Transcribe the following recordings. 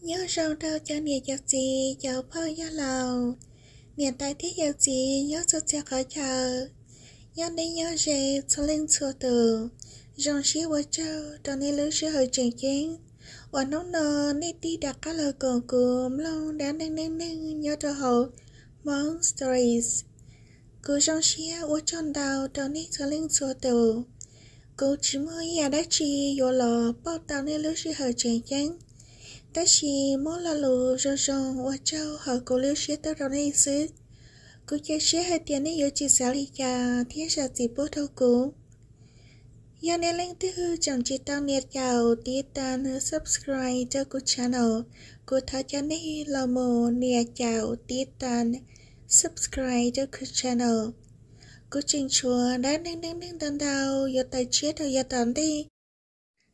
nhớ rau đau cho nì giặc gì cháu bao nhớ lầu miền tây thiết giặc gì nhớ sụt chờ khỏi chờ nhớ đi nhớ rề cho lên xua từ rong xí quá trâu cho nên lưỡi sẽ hơi trình chiến và nó nờ nên đi đặt các lời cường cường lâu đã nên nên nên nhớ cho hồ mong stories cứ rong xí quá tròn đào cho nên cho lên xuống từ cứ chỉ mới nhà đã chi vô lò bao tao nên lưỡi sẽ hơi trình chiến ta chỉ mong là lù rơ rơ và trâu hở cổ lưu xe tớ rõ này xứ. Cô chơi xe hai tiền này yếu chỉ xá lì chà, thiên xa dì bố thâu cú. Nhà nè lên tư hư chẳng chỉ tăng nhiệt gạo tí ta nữ subscribe cho cô channel. Cô thả cho này là mồ nhiệt gạo tí ta subscribe cho cô channel. Cô trình chùa đã nâng nâng nâng đàn đào, yếu tài chết rồi yếu tán đi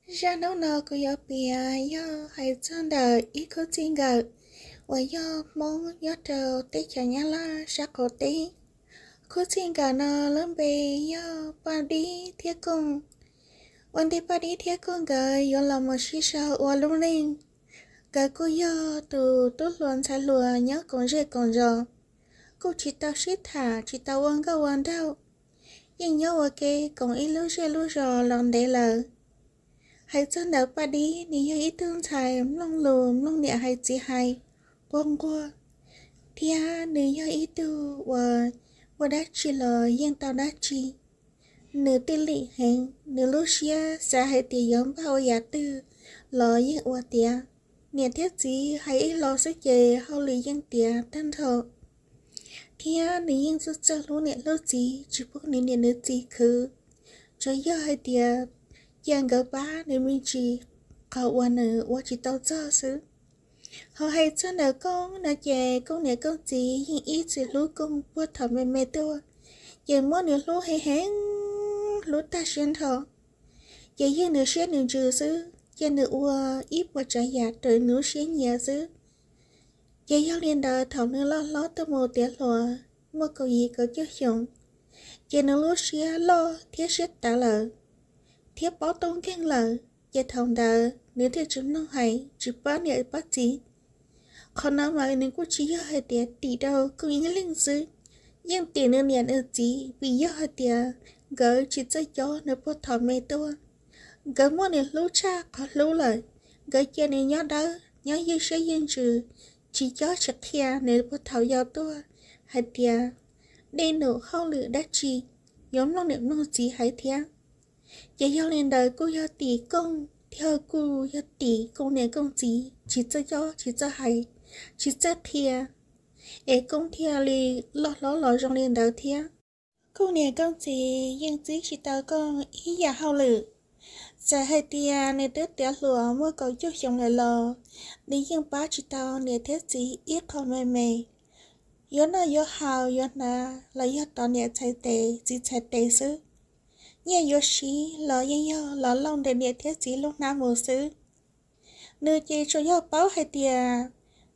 ra nấu nơ của yo bia yo hay chân đời ít có tin gờ và yo mong yo trâu tê chờ nhá la ra cổ tê có tin gờ nơ lớn bề yo ba đi thiết cung วันที่ปาดีเทียกุงเกยยอนลมชิชาอวลุงลิงเกยกูยอตูตุลวนชาลัวเนาะกงเรกงจอกูจิตาชิถาจิตาวันก็วันเท่ายังเนาะวะเกกงอีลุเชลุจอลองเดลอ hay hay hay đi lùm 还真的巴的，你有一通才弄路弄点还几还光过。Tia nữ yêu ý tu và và đã chỉ là yên tao đã chỉ nữ tư lị hẹn nữ Lucia sẽ hãy tỷ giống bao giá tư lo yên ua tia nè thiết hay hãy lo sức chế hao lý yên tia thân thọ Thia nữ yên sức cho lũ nè lâu gì chỉ bốc nữ nè nữ gì cứ cho yêu hay tia yang ga ba ne mi chi ka wa ne wa chi tao cho sư họ hay cho nợ con nợ chè con nợ con chị hiện ít lu lú con qua thọ mẹ mẹ tôi giờ mỗi nửa lú hay hén lú ta xuyên thọ giờ giờ nửa xuyên nửa trừ sư giờ nửa ua ít và trả giá trời nu xuyên nhà sư giờ giờ liền đợi thọ nửa lo lo tôi mồ tiệt lùa mua cầu gì cầu chứ hiểm giờ nửa lú xuyên lo thiết xuyên trả lời Thiếp bó tông khen lờ, dạ thông đờ, nếu thiếp chúng nó hay, chứ bó nhẹ bác chí. Còn nó nói nếu cô chí hơi tía tỷ đâu, cũng ý linh dư. Nhưng tiền nên nhận ở chí, vì yếu hơi tía, gỡ chỉ cho gió nếu bó thỏ mê tua. Gỡ mua nếu lũ cha có lũ lời, gỡ kia nếu nhó đỡ, nhó yêu sẽ yên trừ, chỉ cho chặt thia nếu bó thảo gió tua. Hơi tía, đây nổ khâu lửa đá trì, nhóm lòng niệm nô chí hái thia. 也要连的古要地公，跳古要地公连公子，只只腰，只只海，只只天。ai cũng theo li lo lo lo trong liền đầu theo cô nè con chị nhưng chỉ chỉ tao con ý giả hao lử giờ hai tia nè tết tia lúa mua cầu chút trong lại lò đi nhưng ba chỉ tao nè tết gì ít còn mày mày yếu na yếu hao yếu na là yếu tao nè chạy tệ chỉ chạy tệ xứ nhẹ yếu xí lỡ yên yếu lỡ lòng để địa thiết xí lúc nào mù xứ nữ chị cho yếu báo hay tìa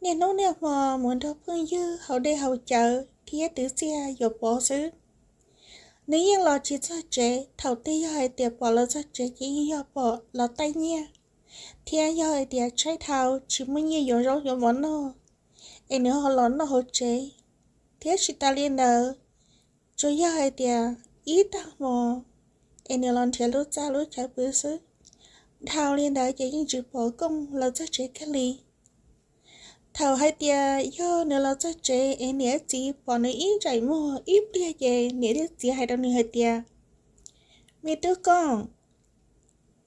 nè nô nè mò muốn đọc phương dư hậu đề hậu chợ thiết tứ xe yếu bó xứ nếu yên lọ chỉ cho trẻ thầu tê yếu hay tìa bỏ lỡ cho trẻ chỉ yếu bỏ lỡ tay nhé thiết yếu hay tìa trái thầu chỉ muốn như yếu rốt yếu món nô em nữa họ lón nó hậu trẻ thiết chỉ ta liên nở chủ yếu hay tìa ít tao mò em nè lon thế lúc cha lúc cha bữa sứ thao liên đó chỉ những chữ bỏ công là cho chế cái lì thầu hai tia yo nè là cho chế em nè chỉ bỏ nè ít chạy mua ít tia về nè đứa chỉ hai đâu nè hai tia mi tứ con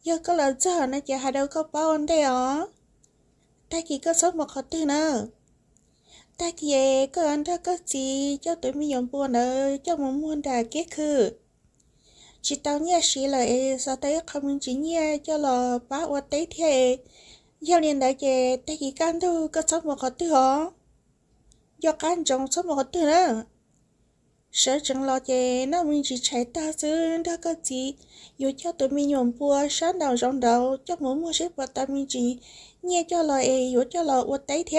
yo có là cho nè chỉ hai đâu có bao anh đây ó ta chỉ có sống một hạt tư nữa, ta kia có anh ta có gì cho tụi mình dùng buồn ở cho một muôn đà kết khử chỉ tao nhé xí lại sao tới không chỉ nhé cho là bá ở tới thế giờ liền đại chế tới khi can thu có sống một cái thứ hả do can trong sống một cái thứ nữa sở trường lo chế nó mình chỉ chạy ta chứ đó có gì dù cho tụi mình nhổm bùa sáng đầu rong đầu cho mỗi mua sách và ta mình chỉ nhé cho là ấy dù cho là ở tới thế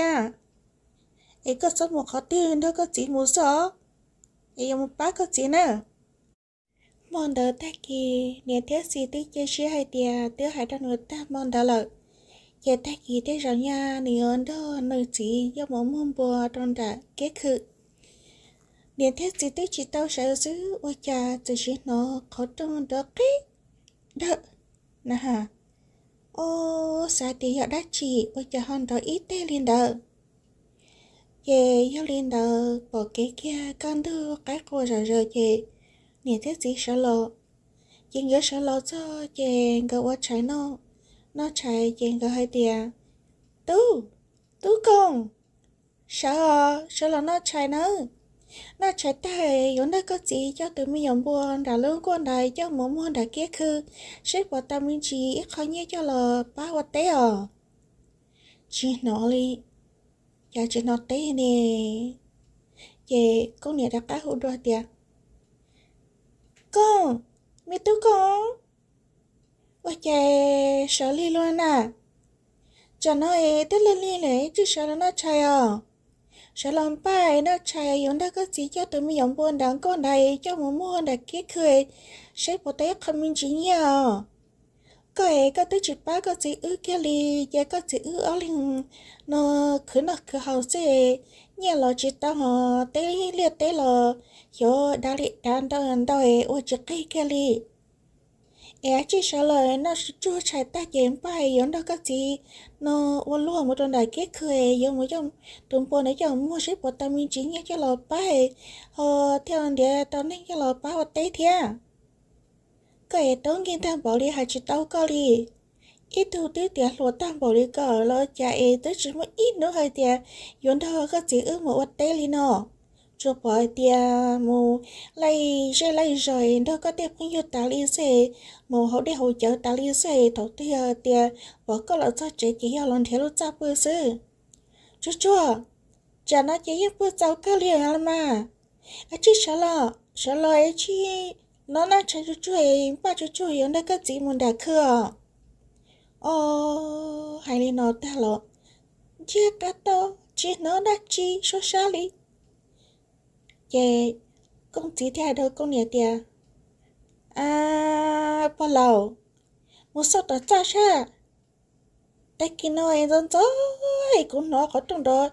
ấy có sống một cái thứ đó có gì muốn sao ấy một bá cái gì nữa mòn đỡ ta kỳ nè thế gì tí chơi sĩ hay tìa tứ hải đang người ta mòn đỡ lợi giờ ta kỳ thế rồi nha nè ơn đó nơi chỉ do mỗi môn bùa trong đã kế khự nè thế gì tí chỉ tao sẽ giữ ôi cha từ sĩ nó khó trong đó kế đỡ nè ha ô xa tì họ đã chỉ ôi cha hòn đó ít tê liền đỡ về yêu liền đỡ bỏ cái kia con đưa cái cô rồi rồi về 你 thích gì sợ lộ chàng nhớ sợ lộ cho chàng gỡ quá trái nó nó chạy chàng gỡ hai tia tú tú con sợ sợ lộ nó chạy nữa nó chạy tay vốn đã có gì cho tụi mình buồn đã lớn con đại cho mỗi môn đã kia khư xếp vào tâm linh chỉ ít khó cho là ba hoạt tế ở nói đi giờ chị nói dạ, tế nè chị dạ, con này đã cá hữu đoạt tiệt con mẹ Mitu con Wache sợ li luôn à Cho nó ế tức lên li lễ chứ sợ nó chạy à Sợ lòng bài nó chạy à yếm đã có gì cho tôi mình yếm buồn đáng con này, cho mù mù hồn đã kia cười Sẽ bố tế không minh chính nhờ, có ấy có tới chụp ba có gì ư kia li giờ có gì ư ở liền nó cứ nó cứ hậu sẽ nhà lo chỉ tao họ té liệt té lo yo đã lị đàn đâu hẳn đâu ấy ô chứ cây kia lị ế chỉ trả lời nó sẽ chua chạy ta dếm bài yón đâu các chị nó ô lúa một tuần đại kết khơi yón một trong tuần bộ nãy giờ mua ship của tao minh chính nghe cho lọt bài họ theo anh để tao nên cho lọt bài vào tây thia cái tông kiến tham bảo lý hai chị tao có lý ít thu tư tiền lúa tăng bảo lý cỡ lo cha ế tới chỉ một ít nữa hay tiền yón đâu các chị ước một vật tây lý nó cho bỏ tia mù lấy rồi lấy rồi đó có thể cũng hiểu ta lý sẽ mù hậu để hỗ trợ ta lý sẽ thấu tia tia bỏ có lợi cho trẻ chỉ hiểu lòng thế lúc cha bữa sư chú chú cha nó chỉ hiểu bữa cháu cá liền mà à chị sợ lo sợ lo ấy chị nó nó chạy chú chú ấy ba chú chú ấy nó có gì muốn đã khờ, ô hai là nó ta lo chia cá tao chỉ nó đã chi số xa lý chè công chỉ theo đâu công nhẹ tiề à bao lâu một số đó cha cha tại kia nó em dân rồi cũng nó có trong đó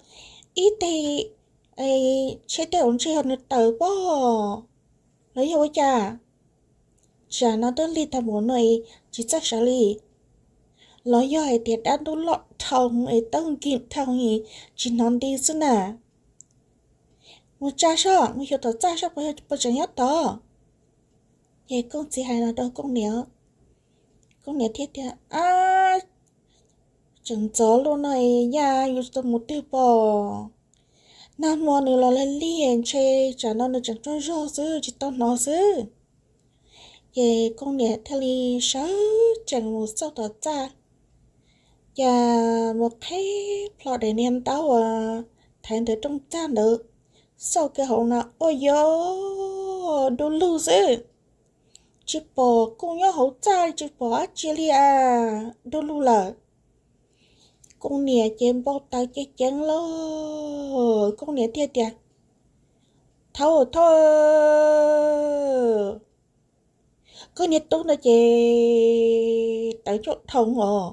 ít thì ai chế tệ ông chơi nó tớ bỏ lấy hiểu cha cha nó đơn li tham muốn này chỉ chắc sao li lấy hiểu tiệt đã đủ lọt thòng ai tông kim thòng gì chỉ nón đi xưa nè 我扎上，我晓得扎上不要不怎样的。也公鸡还拿到公牛，公牛天天啊，整走路呢呀，有什么对不？那么你老来练车，长到你整装肉子就当脑子。也公牛他哩手整我手的扎，呀，我开跑的念到啊，谈得中扎了。sau cái hậu na ôi yo đồ lưu dữ chị bò cô nhớ hậu trai chị bò Australia đồ lưu lợ con nè chém bó tay chơi chén lơ con nè tia tia thâu thâu, con nè tốt là chê tại chỗ thông ờ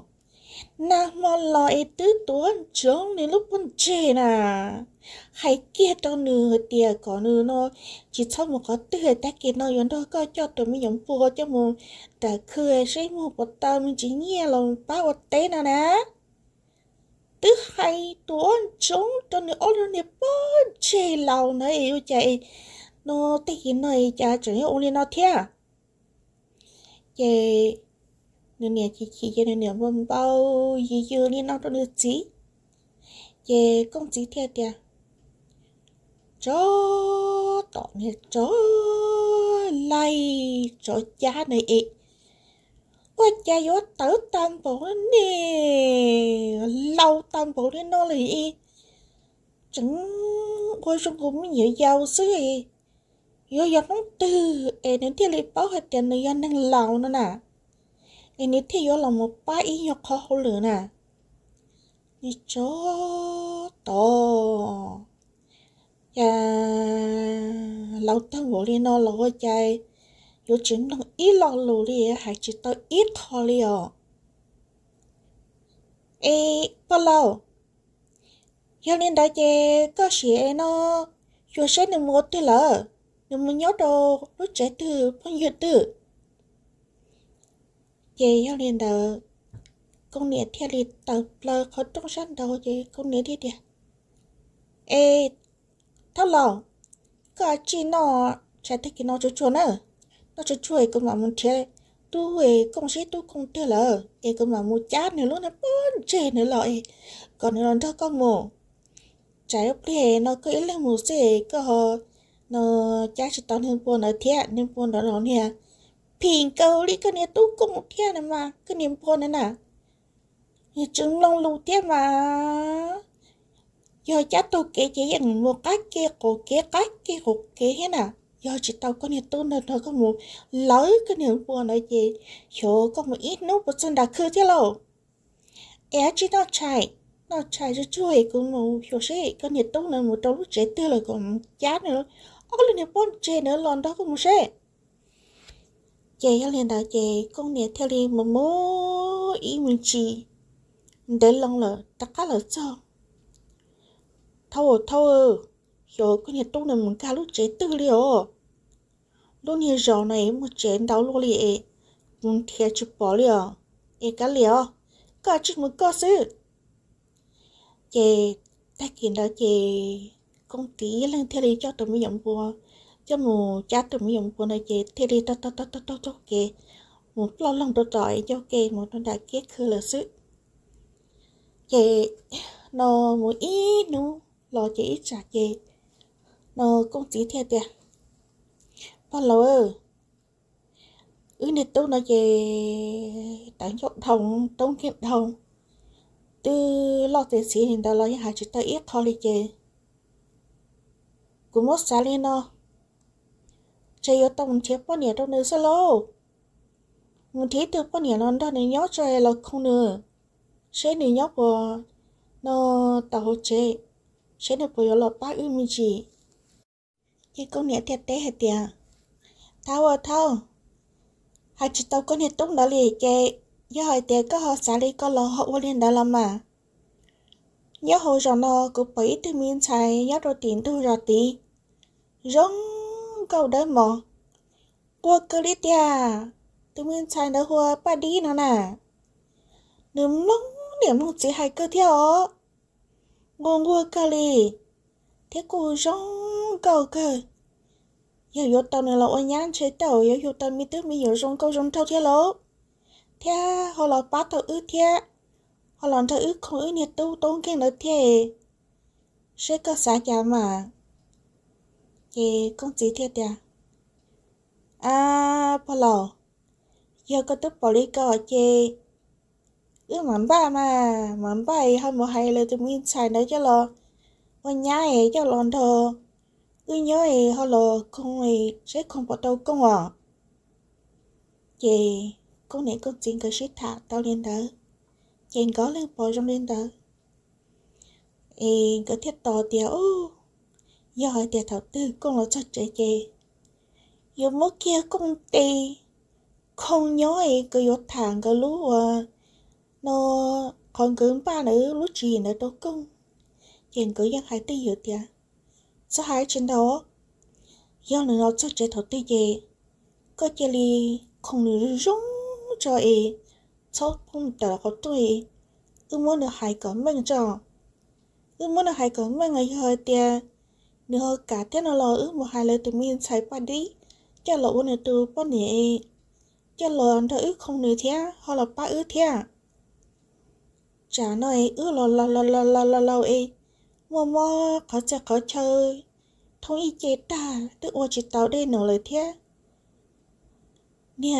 na mà lòi tứ tuấn trốn đến lúc con chê nà hay kia cho nửa tiền có nửa nó chỉ sau một có tư ta kia nó yon đó có cho tụi mình dùng phù cho mình đã khơi sẽ một bột tao mình chỉ nghe lòng bao bột té nào nè tứ hay tuôn chống cho nửa ôn nửa bó chê lâu nè yêu chạy nó tí này chả chỉ ôn lên nó thế chạy nửa nè chị chị cho nửa nè bao gì dưa lên nó cho nửa chỉ về công trí thiệt thiệt cho tỏ nè cho lay cho cha này ị quá cha gió tử tam bộ nè lâu tam bộ đến nó lì chẳng ôi trong cũng nhớ giàu xứ gì gió gió nó từ em đến thiên lý báo hết tiền này anh đang lâu nữa nè em đến thiên gió lòng một ba ý nhọc khó hậu lửa nè nè chó to 呀，老邓屋里呢，老家有真弄一老路里，还知道一套了哦。诶，不老，要领大姐搞些呢，有些你莫对了，你们要到路这头朋友的，也要领导，公年天里到了，可中山到也公年的点，诶。thà lò cả chi nó chả thích cái nó chú chỗ nữa nó chú chỗ cũng là muốn chơi tu về công sĩ tu công thế lờ em cũng là mua chát nữa luôn nó bốn chê nữa lợi còn nó thơ con mồ trái lúc thế nó cứ là một xe có nó chát chỉ tao nên buồn ở thiện nên buồn đó đó nè pin cầu đi cái này tu công một thiện này mà cái niềm buồn này nè thì trứng long lù thiện mà giờ cha tôi kể chỉ rằng mua cái kia cổ kia cái kia cổ kia thế nào giờ chỉ tao có nhiều tu là thôi có một lấy cái nhiều bùa nói gì hiểu có một ít nút một chân đã khư thế lâu é chỉ nó chạy nó chạy cho chui cũng một hiểu sẽ có nhiều tôn là một tôn trẻ tư là còn chán nữa ông là nhiều bọn trẻ nữa lon đó cũng sẽ chị lên đó chị con nè theo đi mà mô ý mình chỉ để lòng là tất cả là cho 타워 타워 giờ con nhà tung này một ca lúc chế tư liệu lúc nhiệt rõ này một chế đau lô lì muốn thiệt chụp bỏ liệu ê cá liệu cá chụp một cơ sư chè ta kiện đó chè công ty lên theo đi cho tôi mình dụng của cho mù cha tụi mình dụng của này chè theo đi to to to to to to kì một lo lòng đồ tỏi cho kì một nó đã kết khư là sư chè nó một ít nữa lo chỉ ít trả chê nó cũng chỉ theo tiền bao lâu ơ ứ nè tôi nói về tán trọng thông trong kiếm thông từ lo tiền sĩ thì đó là những hai chữ ta ít thôi đi chê cũng mất xa lên nó chơi ở tông chế bao nhiêu đâu nữa sao lâu mình thấy từ bao nhiêu lần đó nên nhớ chơi là không nữa sẽ nữa nhớ vào nó tàu chế sẽ được bồi lột ba ư mi chỉ cái con nhẹ thiệt tế hả tìa thao à thao hai chị tao có nhẹ tốt đó lì kê giờ hỏi tìa có họ xả đi có lò họ qua liền đó làm mà nhớ hồ rõ nó cũng bấy từ miên xài nhớ rồi tiền tu rõ tí rong câu đấy mà qua cơ lý tìa từ miên xài đó hoa ba đi nó nè nếu lông điểm lông chỉ hai cơ theo ngongo kali thế cô rong cầu cơ giờ vô tàu này là ô nhãn chế tàu giờ vô tàu mi tức mi giờ rong câu rong thâu thế lỗ thế họ là ba tàu ư thế họ là thâu ư không ư nhiệt tu tốn khen nữa thế sẽ có xã chả mà chị con chỉ thiệt à à bao lâu giờ có tức bỏ đi cò chị mà, hay, mình 이 만바마 만바이 한 뭐하이래 좀 인사이 내줘라 원냐에 저런더 의녀에 헐러 공에 sẽ không bắt đầu công à chị con này con chuyện cái sẽ thả tao lên đó chàng có lên bỏ trong lên đó em có thiết to tiểu giờ hỏi tiểu thảo tư con là cho trẻ chị giờ mất kia công tì không nhớ ấy cứ yốt thẳng cái lúa nó còn cứng ba nữ lúc gì nữa tố cung chàng cứ giang hai tí dự tìa sao hai trên đó do nữa nó cho trẻ thật tí gì có chê li không nữ rung cho ý cho không tờ là có tuổi ư muốn được hai có mình cho ư muốn được hai có mình người hơi tìa nữa cả tiết nó lo ư một hai lời tụi mình sai qua đi cho lộ ư nữa tụi bọn nhẹ cho lộ anh không nữ thế họ là ba ư thế chả nói ư lo lo lo lo lo lo lo ê mò mò khó chờ khó chơi thông y chế ta tự ô chế tao đây nổ lời thế nè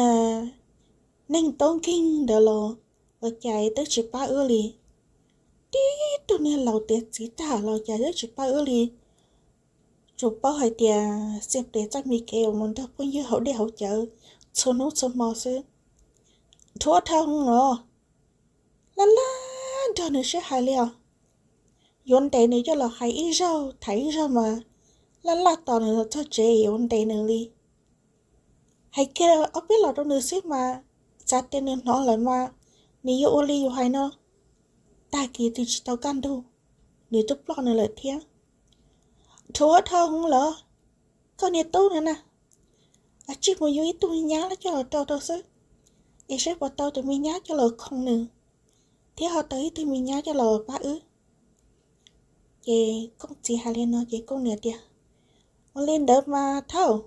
nâng tông kinh đó lo và chạy tới chỉ ba ư lì tí tụi nè lâu tiệt chỉ ta lo chạy tới chỉ ba ư lì chụp bao hai tia xem để chắc mi kêu muốn đâu cũng như hậu để hậu chợ số nốt số mò sư thua thao ngờ la la ăn cho nó sẽ hài liều yon tế nữa cho là hài y ít thái y rau mà lần là tao nữa cho chế yon tế nữa đi hay kia ở biết là đồ nữa xếp mà cha tên nữa nó lần mà ní ô oli yo hài nó ta kia thì chỉ tao căn đâu nếu tao lo nữa lại thế chúa thơ không lỡ con này tốt nữa nè à chỉ một yếu tụi nhá là cho là tao tao sức ý sẽ bỏ tao tụi mình nhá cho là không nữa thế họ tới thì mình nhá cho lò ba ư chị công chị hà lên nó chị công nè kìa, nó lên đỡ mà thâu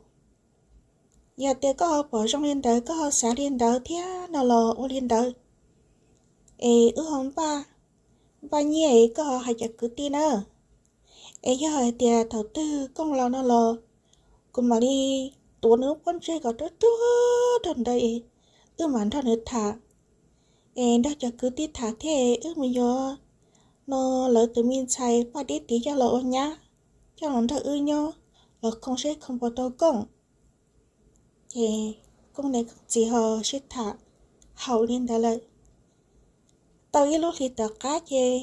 giờ tia có họ bỏ trong lên đỡ có họ xả lên đỡ thế nó lò ô lên đỡ ê ư hôm ba ba nhi ấy có họ hay chặt cứ tin ơ ê giờ họ tia thầu tư công lò nó lò cùng mà đi tuần nữa quân chơi có rất tốt thần đây ư mà thằng nữa thà em đã cho cứ tiết thả thế ước mình yo nó lỡ từ mình chạy và đi tí cho lỡ nhá cho nó thật ư nhó lỡ không sẽ không có tao công thì công này không chỉ hờ sẽ thả hậu lên đã lại tao ít lúc thì tao cá chê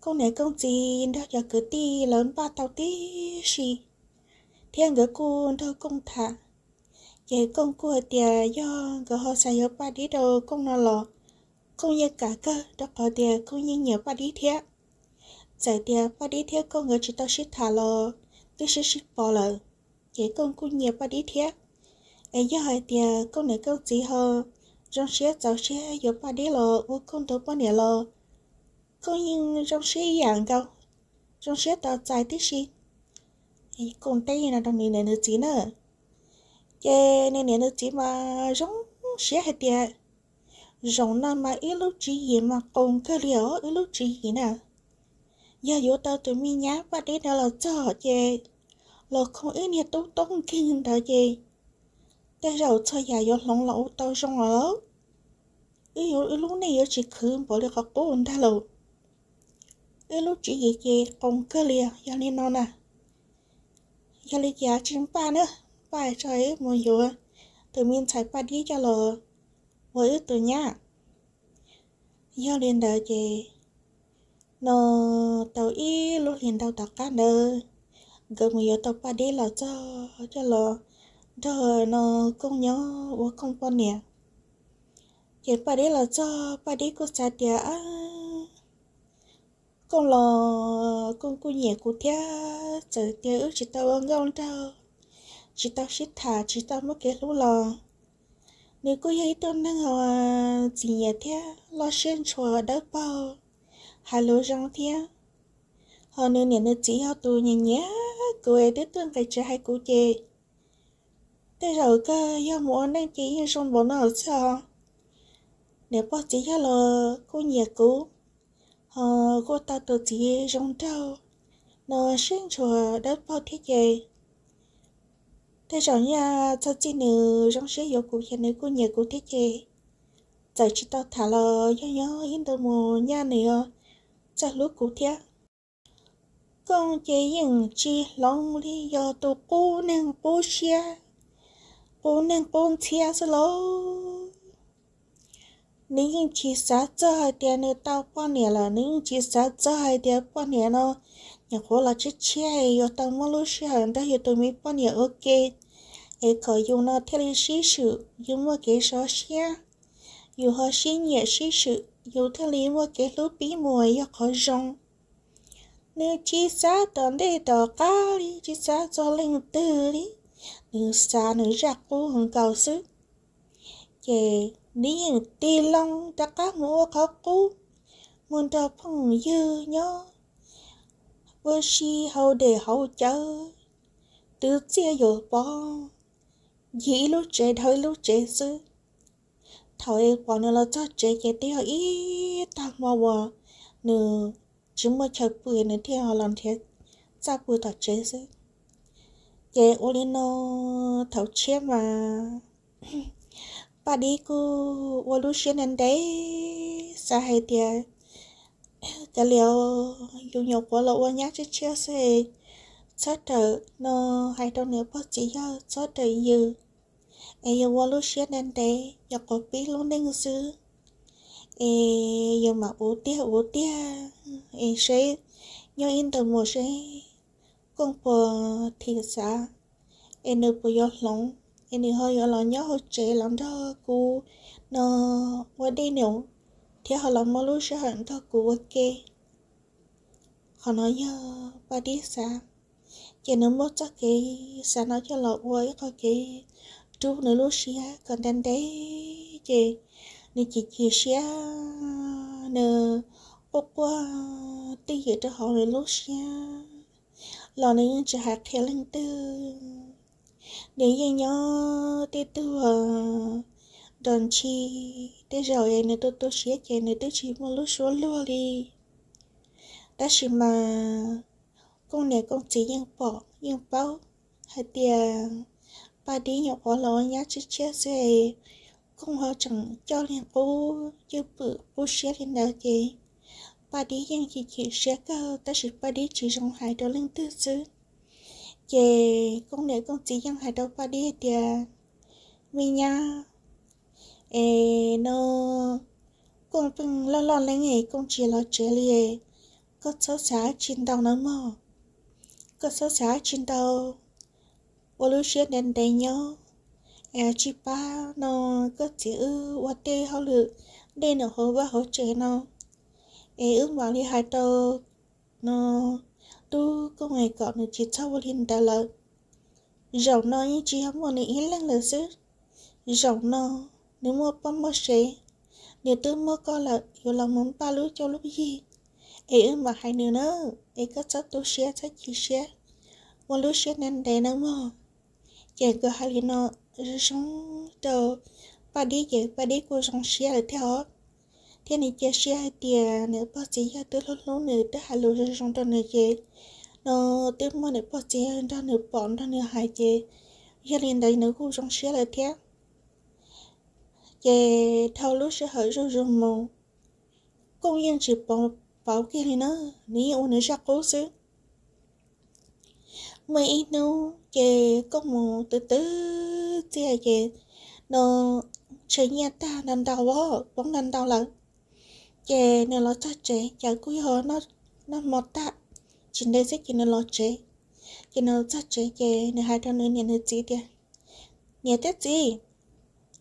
công này công gì đó cho cứ tí lớn ba tao tí gì thiên gỡ cô đâu công thả cái công của tia do gỡ hồ sa yếu ba đi đâu cũng nó lò công như cả cơ đó có tia cũng như nhiều ba đi thế giải tia ba đi thế công người chỉ tao ship thả lò tôi sẽ ship bỏ lờ cái công của nhiều ba đi thế ấy do hai tia công này câu gì hơ trong xe cháu xe yếu ba đi lò vô công đâu ba nhiêu lò công như trong xe dạng đâu trong xe tao giải tí gì công tay là đồng này là nữ chín nữa ye nên nên chỉ mà giống xé hết tiệt giống nào mà ít lúc chỉ gì mà còn cơ liệu ít lúc chỉ gì nè giờ vô tao tụi mi nhá và đi đâu là chờ ye lo không ít nhiệt tốt tốt kinh đó ye để rồi cho giờ vô lòng lẩu tao trong ở ít vô ít lúc này vô chỉ khứ bỏ được học bốn ta lâu ít lúc chỉ gì ye còn cơ liệu giờ nên nó nè giờ lấy giá chín ba nữa phải cho ấy mua dừa tự mình chạy qua đi cho lờ với ước tự nhá do liền đợi chị nó tàu y lúc liền đau tàu cá đơ gần mùi tàu qua đi là cho cho lờ rồi nó công nhớ bố không quan nè chị qua đi là cho qua đi cô xa tía con lò con cô nhẹ cô thea chờ tía ước chị tao ngon tao chị ta xít thả chị ta mất cái lũ lò nếu cô ấy tôn đang họ gì nhỉ thế lo xuyên chùa đất bao hà lô rong thế họ nữa nè nữa chỉ học tôi nhẹ nhé cô ấy đứa tương cái chơi hai cô chị thế rồi cơ do muốn đang chỉ như xong bốn ở sao nếu bao chỉ cho là cô nhà cũ họ cô ta tự chỉ rong trâu nó xuyên chùa đất bao thế chị thế rồi nhà cho chị nữ trong sẽ yêu cụ nhà nữ của nhà cụ thế chị giải chị tao thả lờ nhớ nhớ yên tâm mồ nha nữa cho lúc cụ thế con chị yên chị lòng lý do tụ cô nàng cô xia cô nàng cô xia sao lô nếu yên chị xã cho hai tiền nữa tao qua nè là nếu yên chị xã cho hai tiền qua nè nó nhà khổ là chết chia hay yo tao mua lúc xia hàng ta yo tụi mi qua nè ok ấy có dùng nó theo lý sĩ sự dùng một cái số xe dù họ sĩ nhẹ sĩ sự dù theo lý một cái lúc bí mùa yêu khó rong nếu chỉ xa tổn đề tỏ cao đi chỉ cho linh tư đi nếu xa nếu ra cô cầu sức kể ní những tì long ta cá ngũ muốn ta phong dư nhớ vô si hậu để hậu chơi tứ chia dầu bóng yi lu chế thôi lu chế sư thôi quan là cho chế chế tiêu ý tao mà vợ nửa chúng mà chờ bữa nữa thì họ làm thế ra bữa thật chế sư chế ô lên nó thấu chế mà bà đi cô ô lu chế nên đấy sao hay tiền cái liệu dùng nhiều quá lâu nhá chứ chưa sẽ sót được nó hay đâu nữa bác chỉ cho sót được như e yo walu shia nan te yo ko pi lu neng su e yo ma u tia u tia e she yo in the mo she kong po thi sa e nu po yo long e ni ho yo lo nyo ho che lam do ku no wa de no thi ho lo mo lu shia han to ku wa ke ho no yo pa di sa chỉ nếu mất chắc cái sao nói cho lọ quay có cái trước nữa lúc xia còn đang đấy chị nên chị chia sẻ nờ ô qua tí hiểu cho họ rồi lúc xia lò này nhưng chỉ hạt theo lên tư đến giờ nhớ tê tư à đòn chi tê rồi này tôi tôi xia chị này tôi chỉ một lúc số luôn đi ta chỉ mà con này con chỉ nhân bỏ nhân bao hai tiền bà đi nhỏ bỏ lỡ nhá chứ chia sẻ không họ chẳng cho liền ô chứ bự ô xe lên đâu chị bà đi yang chị chị xe cơ ta sẽ bà đi chỉ rong hải đó lên tư sư chị con để con chỉ yang hải đó bà đi thì à, mi nha ê nó con từng lo lo lên nghề con chỉ lo chơi liền có sáu xã trên đầu nó mò có sáu xã trên đầu 我路线难得哟。à chị ba nó có chữ what they họ lự đây nó hỗ và hỗ trợ nó ê ước vào đi hai tàu nó tu có ngày cọ nó chỉ sau vô liền đã lợ rộng nó như chị không còn ý lăng lợ chứ rộng nó nếu mua bấm mua xe nếu tư mua co lợ hiểu lòng muốn ba lú cho lúc gì ê ước mà hai nữa nữa ê có chắc tôi xe chắc chị xe một lúc xe nên để nó mua chế cơ hà lý nó sống tờ bà đi chế bà đi cô sống xe là theo thế này chế xe thì nếu bác sĩ ya tới lúc lúc nữa tới hà lô sống tờ nữa chế nó tới mà nếu bác sĩ ya ra nữa bọn ra nữa hai chế gia đình đấy nữa cô sống xe là theo chế thao lúc sẽ hở rồi rồi mù công nhân chỉ bỏ bảo kia này nó ní ông nữa ra cố xứ mấy nô về có mù từ từ chia về nó chơi nhà ta nằm đau ó bóng nằm đau lắm về nó lo chắc chế chả cúi hờ nó nó mọt ta chỉ đây sẽ chỉ nó lo chế chỉ nó chắc chế về nó hai thằng nữa nhà nó chỉ kìa nhà tết gì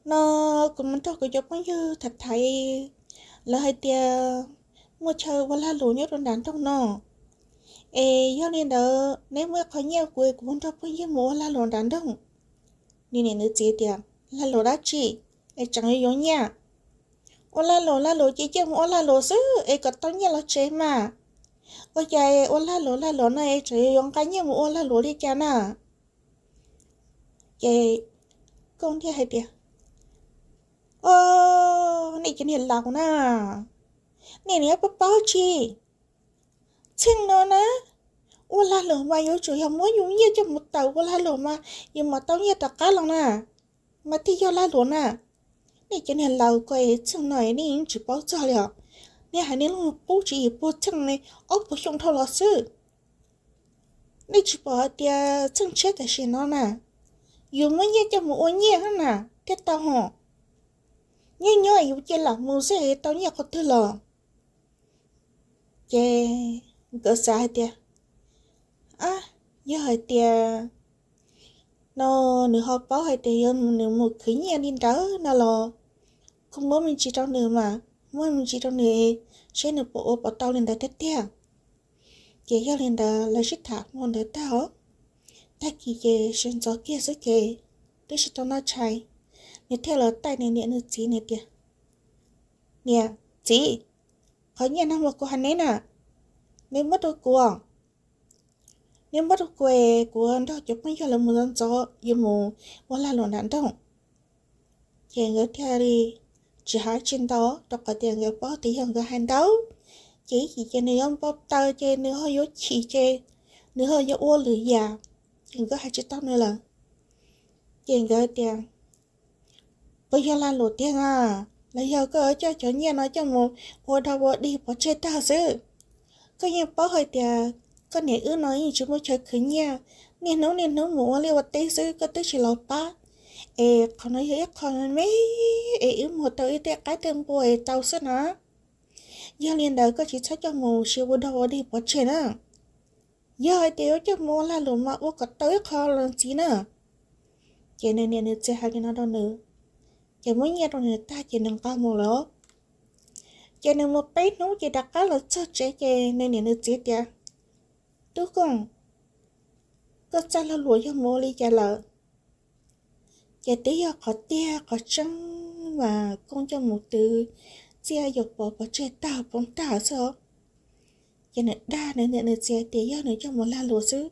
nó cũng muốn cho cái chỗ bao nhiêu thật thay là hai tia mua chơi và la lú nhớ đón đán trong nó ê yo lên đó nên mới có nhiều cuối cũng cho bây giờ mua là lồn đàn đông nên nên nữ chế tiền là lồn đã chỉ ê chẳng yếu nhá ô la lô la lô chị chị ô la lô chứ? ê có tao nhá là chế mà ôi cha ô la lô la lô này chế yếu cái nhá ô la lô đi cha nà ê công thì hay tiền ô này chỉ hiện lão nà này này bắp bao chi 칭너나 올라 로마 요주 염모 용예 좀 못다 올라 로마 염모 땅에 다 깔러나 마티여 라 로나 내 전에 라우거에 칭너에 니 인지 보자려 내 하늘은 보지 보청네 어부 형털었어 내 집어 어디야 청취에 다시 너나 용문예 좀 오니 하나 됐다 호 nhớ nhớ yêu chơi là mua xe tao nhớ có thứ lò chè cỡ xa hết tia à như hơi tia nó nửa họ bao hay tia hơn nửa một khí nhẹ đi đó nó là không muốn mình chỉ trong nửa mà muốn mình chỉ trong nửa sẽ nửa bộ bỏ tao lên đó tết tia kể cho lên đó là sức thạc ngon đó tao ta kỳ kề sơn gió kia sức kề tôi sẽ cho nó chạy nếu theo là tay này nè nữa chỉ này tia nè chỉ có nhẹ năng lực của hắn ấy nè nếu mất được cuồng nếu mất được quê của đó chụp mấy cho là một dân số yêu mù muốn là luận đàn động tiền người theo đi chỉ hỏi trên đó đọc cả tiền người bỏ tí hơn cái hàng đấu chỉ chỉ trên này ông bóp tơ trên nữa hơi yếu chỉ trên nữa hơi yếu ô lửa già tiền người hai chữ tóc nữa là tiền người tiền bây giờ là lột tiền à lấy giờ cơ cho chó nhẹ nói cho một ô đau đi bỏ chết ta chứ có nhà bó hơi tìa có nhà ư nói như chúng mới chơi khứ nhà nên nấu nên nấu ngủ vật tê sư có tức chỉ lột ba ê con nói dễ mấy ê một tàu y cái tên của ê tàu sư nó liền đời có chỉ sách cho ngủ siêu bố đầu đi bỏ trên à do hơi tìa cho mua là lùm mà ua có tới khó lần xí nè chị nên nên được chơi hai cái nó nữa chị muốn nghe rồi người ta chị đừng có mù lỗ giờ nếu một bé nó giờ đặt cá là cho trẻ giờ nên nên nó chết ya, tôi cũng có cha là lúa cho mua đi giờ lợ giờ tí giờ có tia có trắng và con cho một từ chia dục bỏ bỏ chơi tao bóng tao sao giờ nữa đa nữa nữa nữa chết tí giờ nữa cho một la lúa chứ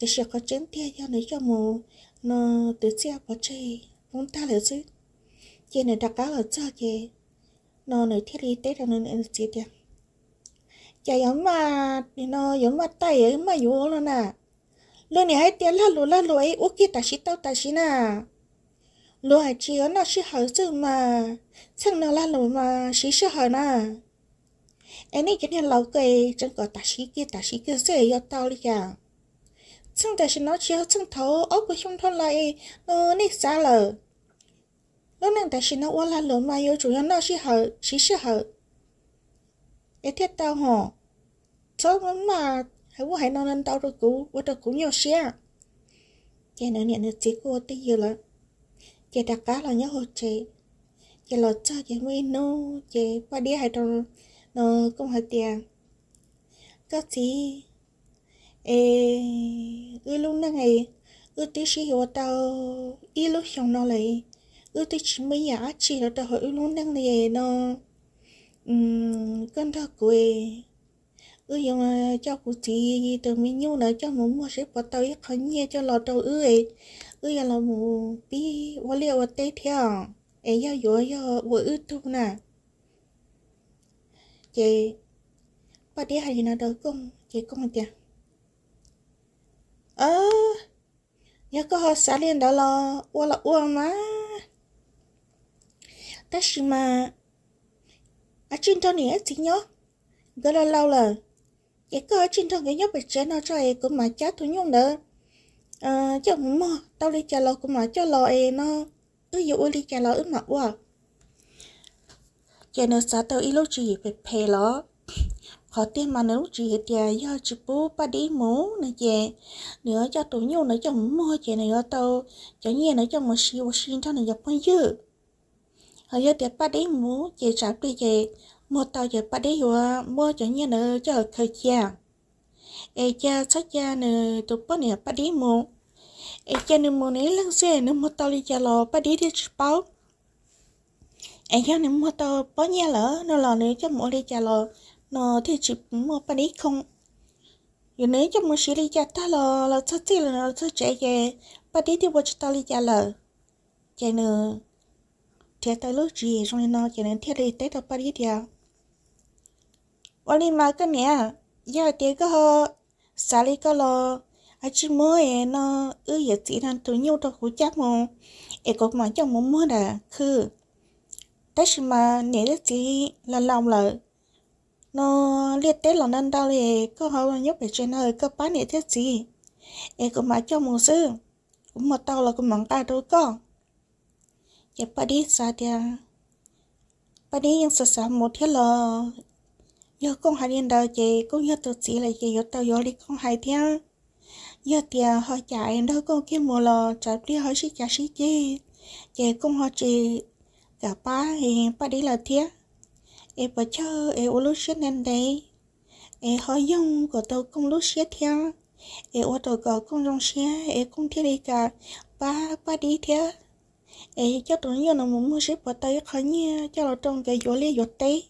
thì sẽ có chén tia giờ nữa cho một nó từ chia bỏ chơi bóng tao lỡ chứ giờ nữa đặt cá là cho chơi nó nơi thiết đi tết nó nên chết tiền chả giống mà nó giống mà tay ấy mà yếu luôn nè à. luôn này hai tiền là lúa là lúa ấy uki ta xí tao ta xí na. À? lúa hai chi nó xí hở chứ mà sang nó là lúa mà xí xí hở na? Anh ấy cái này lâu cái, chẳng có ta xí kia ta xí kia sẽ có đạo lý cả chẳng ta xí nó chỉ ở chẳng thấu ốc của không thôi lại nó nít xa lời lúc này tại xin nó quá là lớn mà yêu chủ yếu nó chỉ hở chỉ sự hở cái thiết tao hò số mà hãy quá hãy nó nên tao được cũ quá được cũ nhiều xe cái nữa nhận được chỉ cô tí nhiều lắm cái đặc cá là nhớ hồ chị cái lọt cho cái mới nó cái qua đi hãy trong nó cũng hơi tiền các chị ê ư lúc nãy ư tí xí hiểu tao ít lúc xong nó lại ư tới chỉ mấy giả chỉ là tôi hỏi luôn đang lề nó um con thơ quê ư dùng cho cụ chị từ mi nhu nữa cho muốn mua sẽ bỏ tao ít khó nhẹ cho lò tao ư ấy ư là lò mù bi vô liệu ở tây theo ấy do dối do vô ư tu nè chị bà đi hay nó đỡ công chị công kìa ơ à, nhớ có họ xả liền đó là ô là ô mà Tashima Achintoni et signor Gala laula Dạ có Achintoni cái nhóc bạch trẻ nó cho em cũng mà chá thủ nhung nữa Ờ chứ không Tao đi trả lò cũng mà cho lò em nó Ư dụ đi trả lò ư mà quá Chà nó xá tao ít lúc phải phê lò khó tiền mà nếu chỉ thì do chỉ bố ba đi mổ này chè nữa cho tụi nhau nữa chồng mua chè này ở tàu chẳng nhẹ nữa chồng một xíu xin cho này nhập bao nhiêu họ giờ tiệp ba đấy mũ chỉ sáu tuổi gì một tàu giờ ba đấy hùa mua cho nhau nữa cho thời cha ai cha sách cha nữa tụi ba nè ba đấy mũ ai cha nữa mũ này lăng xe nữa một tàu đi cha lò ba đấy đi bao ai cha nữa một tàu bao nhà lỡ nó lò nữa cho mũ đi cha lò nó thì chỉ mua ba đấy không giờ nếu cho mua xí đi cha ta lò là sao chứ là nó sao trẻ về ba đấy thì bỏ cho tao đi cha lợ chạy nữa thế tới lúc gì trong nên nó chỉ nên thiết đi tết tập bari theo ở à? đây mà cái nè giờ thì cái họ xả đi có lo à chứ mới nó ư giờ chỉ nên tự nhau cho khổ chắc mà em có mà chẳng muốn mua đà cứ tết mà nè cái chỉ là lòng lợi nó liệt tết là nên đau thì có họ nhóc để trên hơi có bán nè thiết gì em có mà cho một sư cũng mà tao là cũng mắng ta đâu con อย่าปดีสาเดียปดียังสสามหมดเท่าลอยอก้องหาเรียนดาวเจก้องยอตัวสีเลยเจยอตัวยอลิก้องหายเท่ายอเตียหอยจ่ายดาวก้องเกี่ยวมัวลอจับเรียหอยชิจ่าชิเจเจก้องหอยจีกับป้าเองป้าดีละเท่าเอปะเชอเอโอลูเชนนันเดย์เอหอยยงกับตัวก้องลูเชเท่าเอโอตัวกับก้องยงเชเอก้องเทลิกาป้าป้าดีเท่า ấy cho tụi nhau nó muốn mua ship vào tay khó nhé cho nó trong cái gió lia gió tây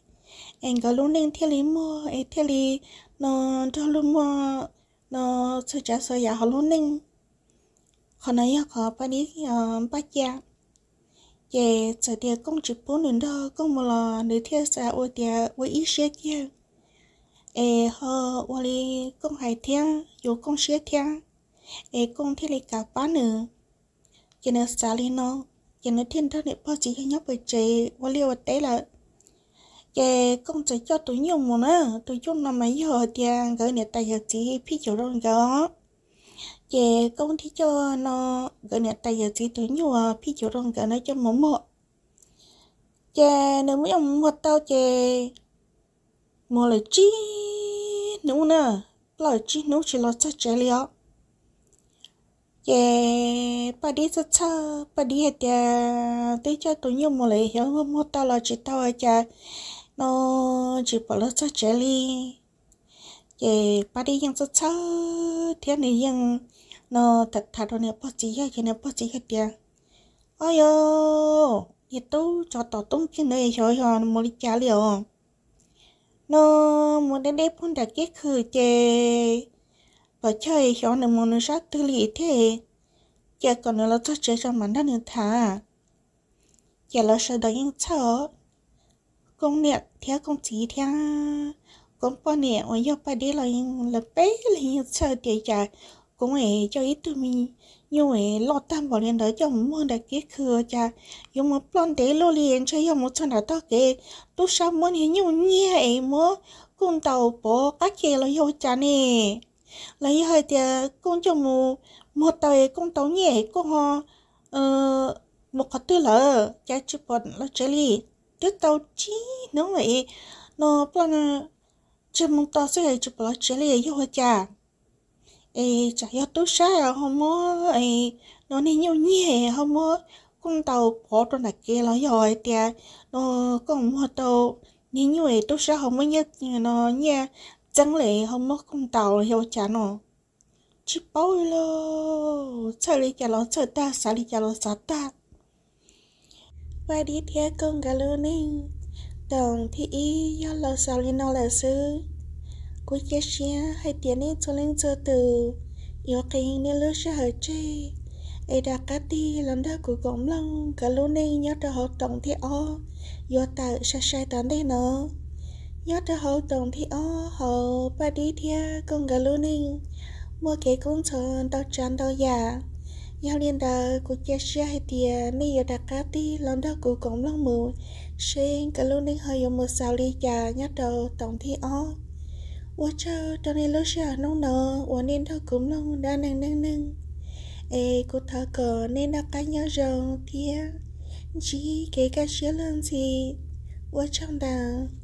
em có luôn nên theo lý mua ấy theo lý nó cho luôn mua nó sơ trả sơ giả họ luôn nên họ nói họ ba đi ba cha về giờ thì công trực bốn nữa đó công mà là nữ theo xã ô tiề với ít xe kia ê họ ô li công hải theo dù công xe theo ê công theo lý cả ba nữa cho nên xã li nó giờ nó thiên thân để bao chỉ hay nhóc về chế và liều tế là cái công chế cho tôi nhiều mà nữa tôi chung là mấy giờ tiền gửi nè tài giờ chỉ phi chỗ đâu đó cái công thì cho nó gửi nè tài giờ chỉ tôi nhiều à, phi chỗ đâu cả nó cho mồm mồm chè nếu mấy ông hoạt tao chè mua lời chi nếu nè lời chi nếu chỉ lo chắc chè liệu yeah, bà đi cho cha bà đi hết ya tới cho tụi nhiều một lấy hiểu không một tao là chỉ tao ở cha nó chỉ bỏ lỡ cho trẻ đi ye bà đi yang cho cha thế này yang nó thật thật rồi nè bác sĩ ya cái nè bác sĩ hết ya ôi yo ye tu cho tao tung trên hiểu rồi nó một đi trả liệu nó muốn đến đây phun đặt cái khử chè bà chơi hiểu nên muốn ra tư lý thế giờ còn nó cho chơi cho mình đã nên thả giờ là sợ đói những chợ công nghiệp theo công chỉ theo cũng bao nè ở giờ bà đi là là bé là những chợ để trả cũng ấy cho ít tụi mình nhưng ấy lo tan bỏ lên đó cho muốn đặt cái khừa cha nhưng mà plon để lo liền cho yêu một chân đã to cái, lúc sau muốn hiểu nhiều nhẹ ấy mua cùng tàu bỏ các kia là yêu cha nè lấy hơi tia ờ, con cho mù một tay con tàu nhẹ con ho ờ một cái tư lỡ cha chú bọn nó chơi đi đứa tàu chi nó vậy nó bọn chú mong tàu sẽ hay chú bọn nó chơi đi yêu hơi cha ê chả yêu tôi sao không mơ ê nó nên nhau nhẹ không mơ con tàu bỏ trong này kia ờ, nó rồi tia nó con mua tàu nếu như vậy tôi sẽ không có nhớ nó nha chẳng lẽ không mất công tàu là hiệu chán nó chỉ bao lô chơi đi chả lo chơi ta xả đi chả lo xả ta và đi theo con gà lô nè đồng thì y do lo xả lên nó là sư cô chia sẻ hay tiền nên cho lên cho từ yếu cái nên lướt ra hơi chê ai đã cắt đi làm đó của gọng lăng gà lô nè nhớ ra học tổng thì o do ta sai sai tán đây nữa nhớ cho hậu tổng thì ô hậu ba đi thia công gà lô ninh mua cái công tròn đau chán đau già nhau liên đà của cha xe hay tia mi giờ đặt cá ti lòng đó của cổng lòng mù xuyên cả lô ninh hơi dùng một sao ly trà nhớ đầu tổng thi ô ô cho cho nên lô xe nông nở ô nên đau cũng lòng đa nâng nâng nâng ê cô thợ cờ nên đặt cá nhớ rồi tia chỉ cái cá xe lên gì ô trong đào